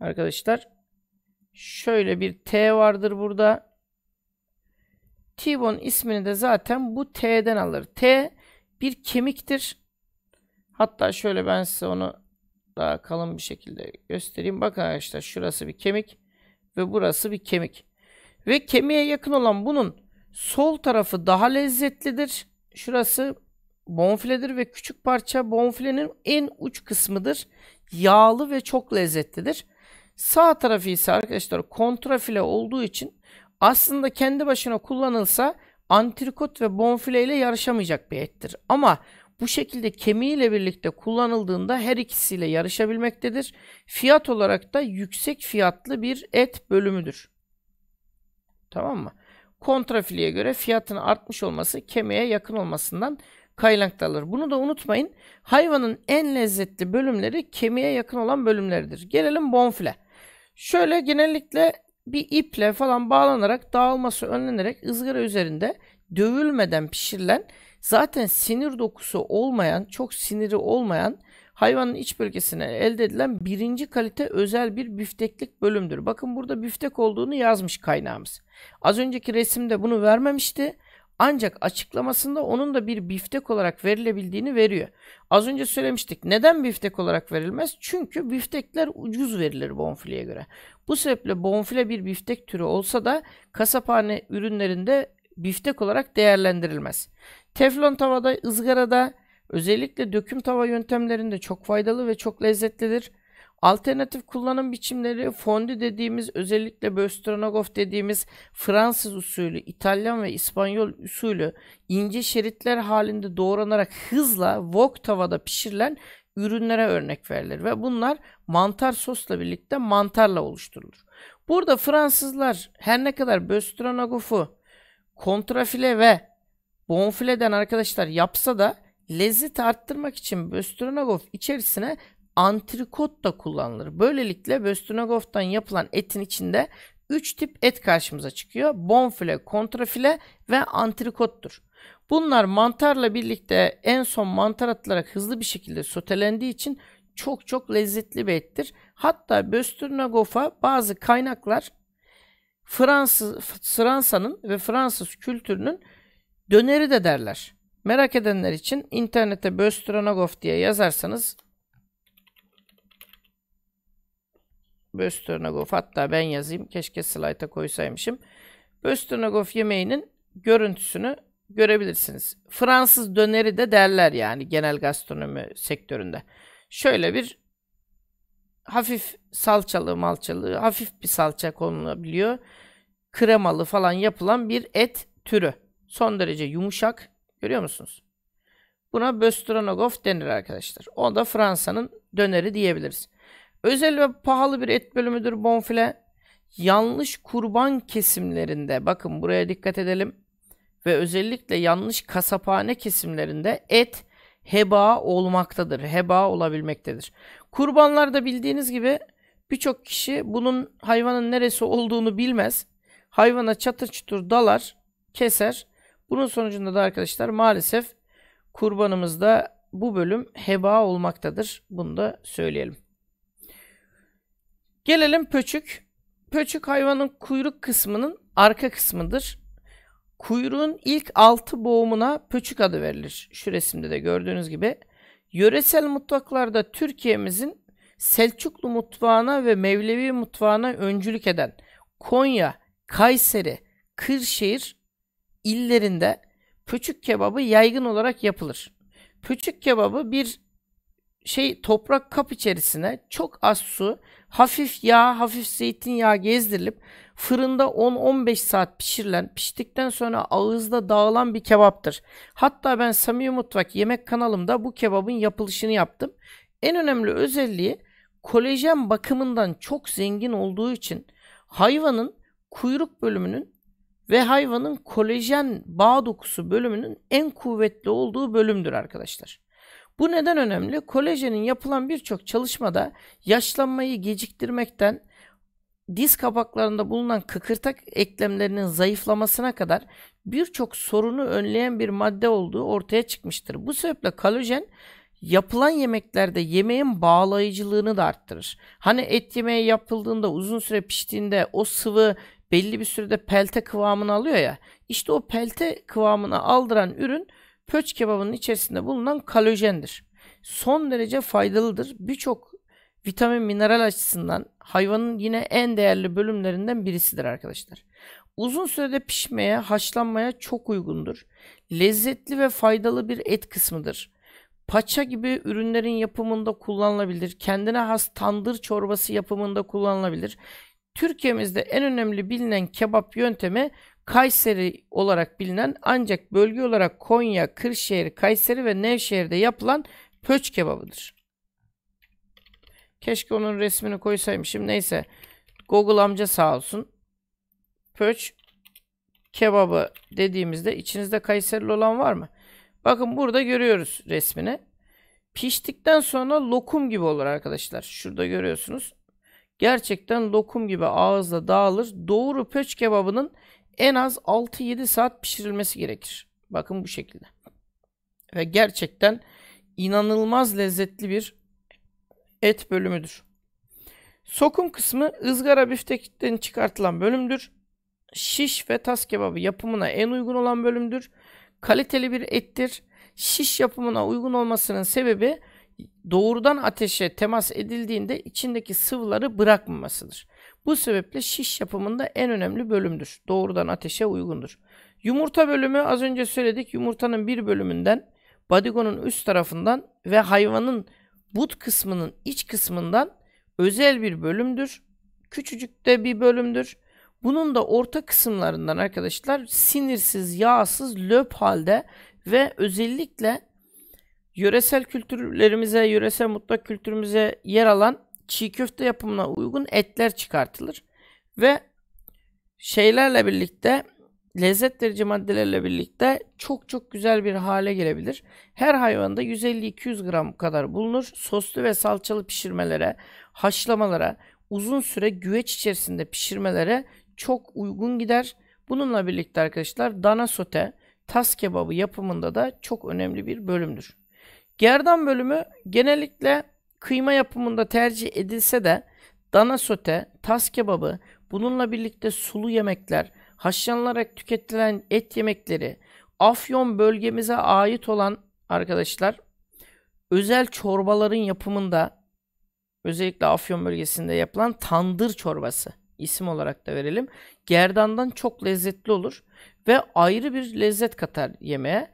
arkadaşlar şöyle bir T vardır burada. T-bone ismini de zaten bu T'den alır. T bir kemiktir. Hatta şöyle ben size onu daha kalın bir şekilde göstereyim. Bakın arkadaşlar şurası bir kemik ve burası bir kemik. Ve kemiğe yakın olan bunun sol tarafı daha lezzetlidir. Şurası bonfiledir ve küçük parça bonfilenin en uç kısmıdır. Yağlı ve çok lezzetlidir. Sağ tarafı ise arkadaşlar kontrafile olduğu için aslında kendi başına kullanılsa antrikot ve bonfile ile yarışamayacak bir ettir. Ama bu şekilde kemiğiyle birlikte kullanıldığında her ikisiyle yarışabilmektedir. Fiyat olarak da yüksek fiyatlı bir et bölümüdür. Tamam mı? Kontrafiliye göre fiyatın artmış olması kemiğe yakın olmasından kaynaklı Bunu da unutmayın. Hayvanın en lezzetli bölümleri kemiğe yakın olan bölümleridir. Gelelim bonfile. Şöyle genellikle bir iple falan bağlanarak dağılması önlenerek ızgara üzerinde dövülmeden pişirilen Zaten sinir dokusu olmayan, çok siniri olmayan hayvanın iç bölgesine elde edilen birinci kalite özel bir büfteklik bölümdür. Bakın burada büftek olduğunu yazmış kaynağımız. Az önceki resimde bunu vermemişti. Ancak açıklamasında onun da bir biftek olarak verilebildiğini veriyor. Az önce söylemiştik. Neden biftek olarak verilmez? Çünkü biftekler ucuz verilir bonfileye göre. Bu sebeple bonfile bir biftek türü olsa da kasaphane ürünlerinde biftek olarak değerlendirilmez. Teflon tavada, ızgarada özellikle döküm tava yöntemlerinde çok faydalı ve çok lezzetlidir. Alternatif kullanım biçimleri fondü dediğimiz özellikle böstranogof dediğimiz Fransız usulü, İtalyan ve İspanyol usulü ince şeritler halinde doğranarak hızla wok tavada pişirilen ürünlere örnek verilir ve bunlar mantar sosla birlikte mantarla oluşturulur. Burada Fransızlar her ne kadar böstranogof'u kontrafile ve bonfileden arkadaşlar yapsa da lezzet arttırmak için Böstronogov içerisine antrikot da kullanılır. Böylelikle Böstronogov'dan yapılan etin içinde 3 tip et karşımıza çıkıyor. Bonfile, kontrafile ve antrikottur. Bunlar mantarla birlikte en son mantar atılarak hızlı bir şekilde sotelendiği için çok çok lezzetli bir ettir. Hatta Böstronogov'a bazı kaynaklar Fransız Fransa'nın ve Fransız kültürünün Döneri de derler. Merak edenler için internete Böstronogov diye yazarsanız Böstronogov hatta ben yazayım. Keşke slayta koysaymışım. Böstronogov yemeğinin görüntüsünü görebilirsiniz. Fransız döneri de derler yani genel gastronomi sektöründe. Şöyle bir hafif salçalı malçalı, hafif bir salça konulabiliyor. Kremalı falan yapılan bir et türü son derece yumuşak. Görüyor musunuz? Buna böstranogof denir arkadaşlar. O da Fransa'nın döneri diyebiliriz. Özel ve pahalı bir et bölümüdür bonfile. Yanlış kurban kesimlerinde bakın buraya dikkat edelim. Ve özellikle yanlış kasaphane kesimlerinde et heba olmaktadır. Heba olabilmektedir. Kurbanlarda bildiğiniz gibi birçok kişi bunun hayvanın neresi olduğunu bilmez. Hayvana çatır çutur dalar, keser bunun sonucunda da arkadaşlar maalesef kurbanımızda bu bölüm heba olmaktadır. Bunu da söyleyelim. Gelelim pöçük. Pöçük hayvanın kuyruk kısmının arka kısmıdır. Kuyruğun ilk altı boğumuna pöçük adı verilir. Şu resimde de gördüğünüz gibi. Yöresel mutfaklarda Türkiye'mizin Selçuklu mutfağına ve Mevlevi mutfağına öncülük eden Konya, Kayseri, Kırşehir illerinde pöçük kebabı yaygın olarak yapılır. Pöçük kebabı bir şey toprak kap içerisine çok az su, hafif yağ, hafif zeytinyağı gezdirilip fırında 10-15 saat pişirilen, piştikten sonra ağızda dağılan bir kebaptır. Hatta ben Sami Mutfak yemek kanalımda bu kebabın yapılışını yaptım. En önemli özelliği kolajen bakımından çok zengin olduğu için hayvanın kuyruk bölümünün ve hayvanın kolajen bağ dokusu bölümünün en kuvvetli olduğu bölümdür arkadaşlar. Bu neden önemli? Kolajenin yapılan birçok çalışmada yaşlanmayı geciktirmekten diz kapaklarında bulunan kıkırtak eklemlerinin zayıflamasına kadar birçok sorunu önleyen bir madde olduğu ortaya çıkmıştır. Bu sebeple kolajen yapılan yemeklerde yemeğin bağlayıcılığını da arttırır. Hani et yemeği yapıldığında uzun süre piştiğinde o sıvı belli bir sürede pelte kıvamını alıyor ya. İşte o pelte kıvamını aldıran ürün pöç kebabının içerisinde bulunan kalojendir. Son derece faydalıdır. Birçok vitamin mineral açısından hayvanın yine en değerli bölümlerinden birisidir arkadaşlar. Uzun sürede pişmeye, haşlanmaya çok uygundur. Lezzetli ve faydalı bir et kısmıdır. Paça gibi ürünlerin yapımında kullanılabilir. Kendine has tandır çorbası yapımında kullanılabilir. Türkiye'mizde en önemli bilinen kebap yöntemi Kayseri olarak bilinen ancak bölge olarak Konya, Kırşehir, Kayseri ve Nevşehir'de yapılan pöç kebabıdır. Keşke onun resmini koysaymışım. Neyse. Google amca sağ olsun. Pöç kebabı dediğimizde içinizde Kayserili olan var mı? Bakın burada görüyoruz resmini. Piştikten sonra lokum gibi olur arkadaşlar. Şurada görüyorsunuz. Gerçekten lokum gibi ağızda dağılır. Doğru pöç kebabının en az 6-7 saat pişirilmesi gerekir. Bakın bu şekilde. Ve gerçekten inanılmaz lezzetli bir et bölümüdür. Sokum kısmı ızgara biftekten çıkartılan bölümdür. Şiş ve tas kebabı yapımına en uygun olan bölümdür. Kaliteli bir ettir. Şiş yapımına uygun olmasının sebebi doğrudan ateşe temas edildiğinde içindeki sıvıları bırakmamasıdır. Bu sebeple şiş yapımında en önemli bölümdür. Doğrudan ateşe uygundur. Yumurta bölümü az önce söyledik. Yumurtanın bir bölümünden, badigonun üst tarafından ve hayvanın but kısmının iç kısmından özel bir bölümdür. Küçücük de bir bölümdür. Bunun da orta kısımlarından arkadaşlar sinirsiz, yağsız, löp halde ve özellikle Yöresel kültürlerimize, yöresel mutlak kültürümüze yer alan çiğ köfte yapımına uygun etler çıkartılır. Ve şeylerle birlikte lezzet verici maddelerle birlikte çok çok güzel bir hale gelebilir. Her hayvanda 150-200 gram kadar bulunur. Soslu ve salçalı pişirmelere, haşlamalara, uzun süre güveç içerisinde pişirmelere çok uygun gider. Bununla birlikte arkadaşlar dana sote, tas kebabı yapımında da çok önemli bir bölümdür. Gerdan bölümü genellikle kıyma yapımında tercih edilse de dana sote, tas kebabı, bununla birlikte sulu yemekler, haşlanılarak tüketilen et yemekleri, Afyon bölgemize ait olan arkadaşlar özel çorbaların yapımında özellikle Afyon bölgesinde yapılan tandır çorbası isim olarak da verelim. Gerdandan çok lezzetli olur ve ayrı bir lezzet katar yemeğe.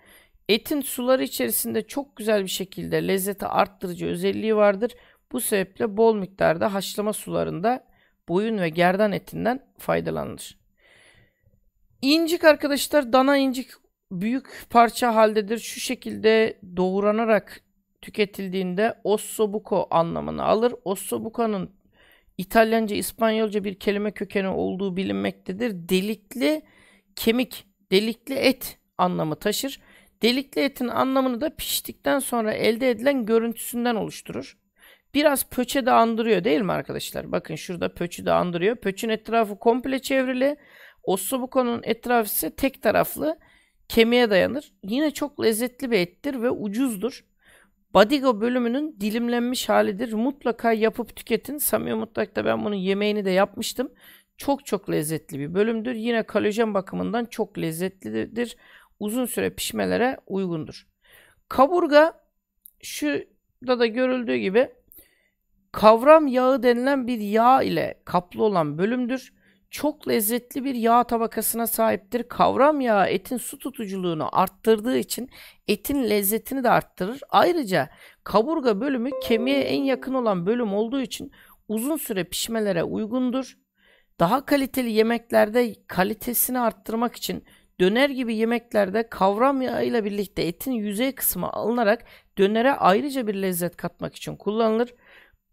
Etin suları içerisinde çok güzel bir şekilde lezzeti arttırıcı özelliği vardır. Bu sebeple bol miktarda haşlama sularında boyun ve gerdan etinden faydalanılır. İncik arkadaşlar dana incik büyük parça haldedir. Şu şekilde doğranarak tüketildiğinde ossobuco anlamını alır. Ossobuco'nun İtalyanca, İspanyolca bir kelime kökeni olduğu bilinmektedir. Delikli kemik, delikli et anlamı taşır. Delikli etin anlamını da piştikten sonra elde edilen görüntüsünden oluşturur. Biraz pöçe de andırıyor değil mi arkadaşlar? Bakın şurada pöçü de andırıyor. Pöçün etrafı komple çevrili. Ossobuco'nun etrafı ise tek taraflı kemiğe dayanır. Yine çok lezzetli bir ettir ve ucuzdur. Badigo bölümünün dilimlenmiş halidir. Mutlaka yapıp tüketin. Sami Mutlak'ta ben bunun yemeğini de yapmıştım. Çok çok lezzetli bir bölümdür. Yine kalojen bakımından çok lezzetlidir uzun süre pişmelere uygundur. Kaburga şu da da görüldüğü gibi kavram yağı denilen bir yağ ile kaplı olan bölümdür. Çok lezzetli bir yağ tabakasına sahiptir. Kavram yağı etin su tutuculuğunu arttırdığı için etin lezzetini de arttırır. Ayrıca kaburga bölümü kemiğe en yakın olan bölüm olduğu için uzun süre pişmelere uygundur. Daha kaliteli yemeklerde kalitesini arttırmak için Döner gibi yemeklerde kavram yağı ile birlikte etin yüzey kısmı alınarak dönere ayrıca bir lezzet katmak için kullanılır.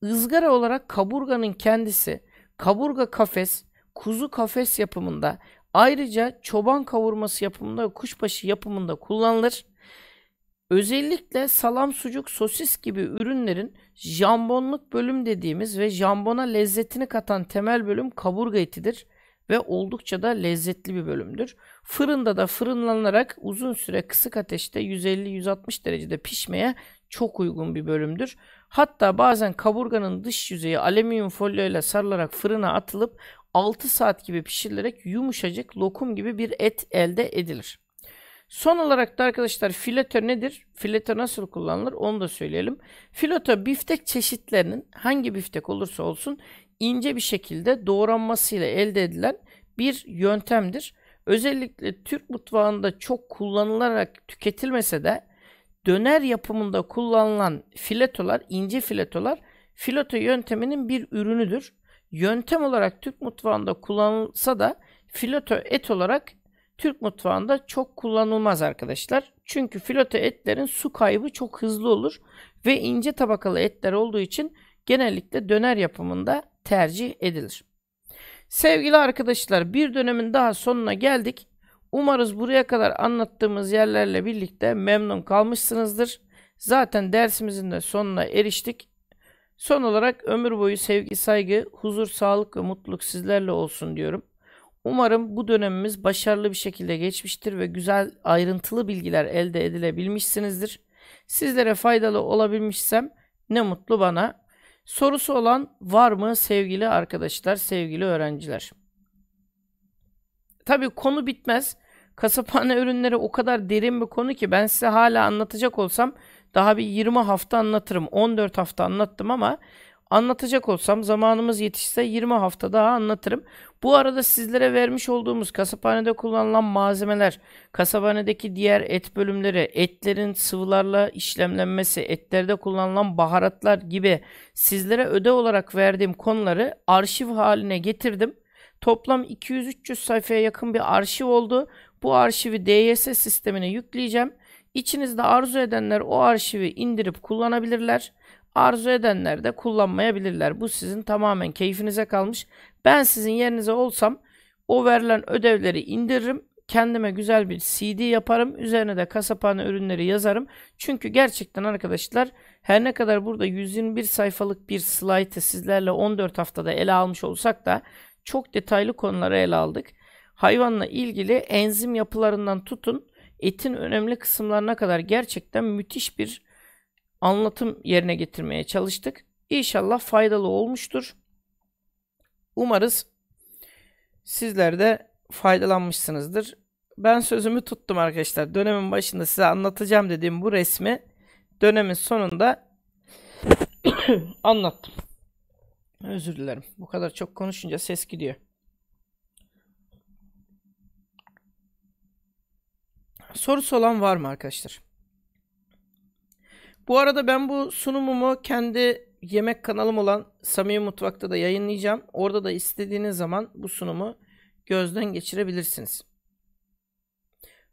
Izgara olarak kaburganın kendisi, kaburga kafes, kuzu kafes yapımında ayrıca çoban kavurması yapımında ve kuşbaşı yapımında kullanılır. Özellikle salam, sucuk, sosis gibi ürünlerin jambonluk bölüm dediğimiz ve jambona lezzetini katan temel bölüm kaburga etidir ve oldukça da lezzetli bir bölümdür. Fırında da fırınlanarak uzun süre kısık ateşte 150-160 derecede pişmeye çok uygun bir bölümdür. Hatta bazen kaburganın dış yüzeyi alüminyum folyo ile sarılarak fırına atılıp 6 saat gibi pişirilerek yumuşacık lokum gibi bir et elde edilir. Son olarak da arkadaşlar fileto nedir? Fileto nasıl kullanılır onu da söyleyelim. Fileto biftek çeşitlerinin hangi biftek olursa olsun ince bir şekilde doğranmasıyla elde edilen bir yöntemdir. Özellikle Türk mutfağında çok kullanılarak tüketilmese de döner yapımında kullanılan filetolar, ince filetolar fileto yönteminin bir ürünüdür. Yöntem olarak Türk mutfağında kullanılsa da fileto et olarak Türk mutfağında çok kullanılmaz arkadaşlar. Çünkü fileto etlerin su kaybı çok hızlı olur ve ince tabakalı etler olduğu için genellikle döner yapımında tercih edilir. Sevgili arkadaşlar bir dönemin daha sonuna geldik. Umarız buraya kadar anlattığımız yerlerle birlikte memnun kalmışsınızdır. Zaten dersimizin de sonuna eriştik. Son olarak ömür boyu sevgi, saygı, huzur, sağlık ve mutluluk sizlerle olsun diyorum. Umarım bu dönemimiz başarılı bir şekilde geçmiştir ve güzel ayrıntılı bilgiler elde edilebilmişsinizdir. Sizlere faydalı olabilmişsem ne mutlu bana. Sorusu olan var mı sevgili arkadaşlar, sevgili öğrenciler? Tabii konu bitmez. Kasaphane ürünleri o kadar derin bir konu ki ben size hala anlatacak olsam daha bir 20 hafta anlatırım. 14 hafta anlattım ama Anlatacak olsam zamanımız yetişse 20 hafta daha anlatırım. Bu arada sizlere vermiş olduğumuz kasaphanede kullanılan malzemeler, kasaphanedeki diğer et bölümleri, etlerin sıvılarla işlemlenmesi, etlerde kullanılan baharatlar gibi sizlere öde olarak verdiğim konuları arşiv haline getirdim. Toplam 200-300 sayfaya yakın bir arşiv oldu. Bu arşivi DYS sistemine yükleyeceğim. İçinizde arzu edenler o arşivi indirip kullanabilirler. Arzu edenler de kullanmayabilirler. Bu sizin tamamen keyfinize kalmış. Ben sizin yerinize olsam o verilen ödevleri indiririm. Kendime güzel bir CD yaparım. Üzerine de kasapane ürünleri yazarım. Çünkü gerçekten arkadaşlar her ne kadar burada 121 sayfalık bir slaytı sizlerle 14 haftada ele almış olsak da çok detaylı konuları ele aldık. Hayvanla ilgili enzim yapılarından tutun etin önemli kısımlarına kadar gerçekten müthiş bir anlatım yerine getirmeye çalıştık. İnşallah faydalı olmuştur. Umarız sizler de faydalanmışsınızdır. Ben sözümü tuttum arkadaşlar. Dönemin başında size anlatacağım dediğim bu resmi dönemin sonunda anlattım. Özür dilerim. Bu kadar çok konuşunca ses gidiyor. Sorusu olan var mı arkadaşlar? Bu arada ben bu sunumumu kendi yemek kanalım olan Samimi Mutfak'ta da yayınlayacağım. Orada da istediğiniz zaman bu sunumu gözden geçirebilirsiniz.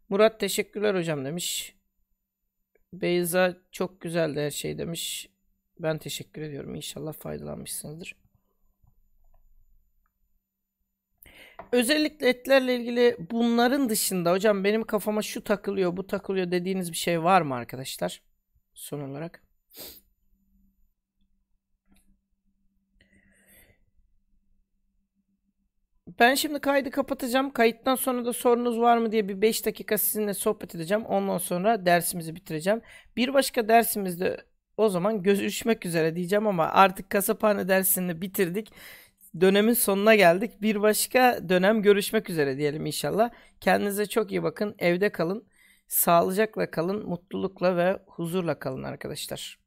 Murat teşekkürler hocam demiş. Beyza çok güzel güzeldi her şey demiş. Ben teşekkür ediyorum. İnşallah faydalanmışsınızdır. Özellikle etlerle ilgili bunların dışında hocam benim kafama şu takılıyor bu takılıyor dediğiniz bir şey var mı arkadaşlar? son olarak. Ben şimdi kaydı kapatacağım. Kayıttan sonra da sorunuz var mı diye bir 5 dakika sizinle sohbet edeceğim. Ondan sonra dersimizi bitireceğim. Bir başka dersimizde o zaman görüşmek üzere diyeceğim ama artık kasaphane dersini bitirdik. Dönemin sonuna geldik. Bir başka dönem görüşmek üzere diyelim inşallah. Kendinize çok iyi bakın. Evde kalın. Sağlıcakla kalın, mutlulukla ve huzurla kalın arkadaşlar.